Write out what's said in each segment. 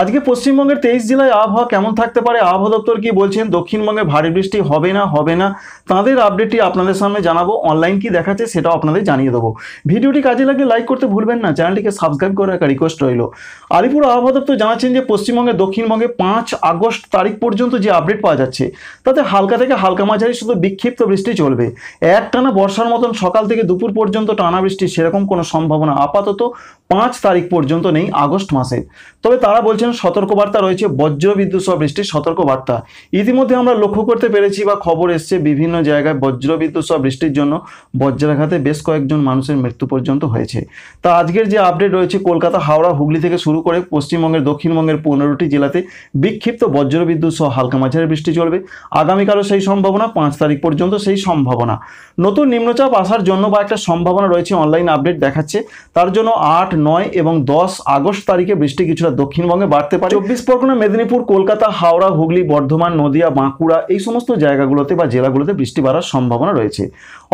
আজকে পশ্চিমবঙ্গের তেইশ জেলায় আবহাওয়া কেমন থাকতে পারে আবহাওয়া দপ্তর কি বলছেন দক্ষিণবঙ্গে ভারী বৃষ্টি হবে না হবে না তাদের আপডেটটি আপনাদের সামনে জানাবো অনলাইন কি দেখাচ্ছে সেটাও আপনাদের জানিয়ে দেবো ভিডিওটি কাজে লাগে লাইক করতে ভুলবেন না চ্যানেলটিকে সাবস্ক্রাইব করে রাখা রিকোয়েস্ট রইল আলিপুর আবহাওয়া দপ্তর জানাচ্ছেন যে পশ্চিমবঙ্গে দক্ষিণবঙ্গে পাঁচ আগস্ট তারিখ পর্যন্ত যে আপডেট পাওয়া যাচ্ছে তাতে হালকা থেকে হালকা মাঝারি শুধু বিক্ষিপ্ত বৃষ্টি চলবে এক টানা বর্ষার মতন সকাল থেকে দুপুর পর্যন্ত টানা বৃষ্টি সেরকম কোনো সম্ভাবনা আপাতত পাঁচ তারিখ পর্যন্ত নেই আগস্ট মাসে তবে তারা বলছেন সতর্কবার্তা রয়েছে বজ্রবিদ্যুৎ সহ বৃষ্টির সতর্কবার্তা ইতিমধ্যে আমরা লক্ষ্য করতে পেরেছি বা খবর এসছে বিভিন্ন জায়গায় বজ্রবিদ্যুৎ সহ বৃষ্টির জন্য বজ্রাঘাতে বেশ কয়েকজন মানুষের মৃত্যু পর্যন্ত হয়েছে তা আজকের যে আপডেট রয়েছে কলকাতা হাওড়া হুগলি থেকে শুরু করে পশ্চিমবঙ্গের দক্ষিণবঙ্গের পনেরোটি জেলাতে বিক্ষিপ্ত বজ্র বিদ্যুৎ সহ হালকা মাঝারি বৃষ্টি চলবে আগামীকালও সেই সম্ভাবনা পাঁচ তারিখ পর্যন্ত সেই সম্ভাবনা নতুন নিম্নচাপ আসার জন্য বা একটা সম্ভাবনা রয়েছে অনলাইন আপডেট দেখাচ্ছে তার জন্য আট নয় এবং দশ আগস্ট তারিখে বৃষ্টি কিছুটা দক্ষিণবঙ্গে বাড়তে পারে চব্বিশ পরগনা মেদিনীপুর কলকাতা হাওড়া হুগলি বর্ধমান নদিয়া বাঁকুড়া এই সমস্ত জায়গাগুলোতে বা জেলাগুলোতে বৃষ্টি বাড়ার সম্ভাবনা রয়েছে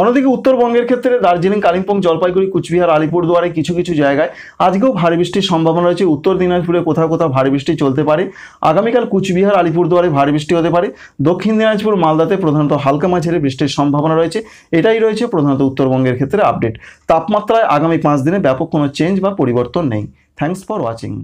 অন্যদিকে উত্তরবঙ্গের ক্ষেত্রে দার্জিলিং কালিম্পং জলপাইগুড়ি কুচবিহার আলিপুরদুয়ারে কিছু কিছু জায়গায় আজকেও ভারী বৃষ্টির সম্ভাবনা রয়েছে উত্তর দিনাজপুরে কোথাও কোথাও ভারী বৃষ্টি চলতে পারে আগামীকাল কুচবিহার আলিপুরদুয়ারে ভারী বৃষ্টি হতে পারে দক্ষিণ দিনাজপুর মালদাতে প্রধানত হালকা মাঝারি বৃষ্টির সম্ভাবনা রয়েছে এটাই রয়েছে প্রধানত উত্তরবঙ্গের ক্ষেত্রে আপডেট তাপমাত্রায় আগামী পাঁচ দিনে ব্যাপক কোনো চেঞ্জ বা পরিবর্তন নেই থ্যাংকস ফর ওয়াচিং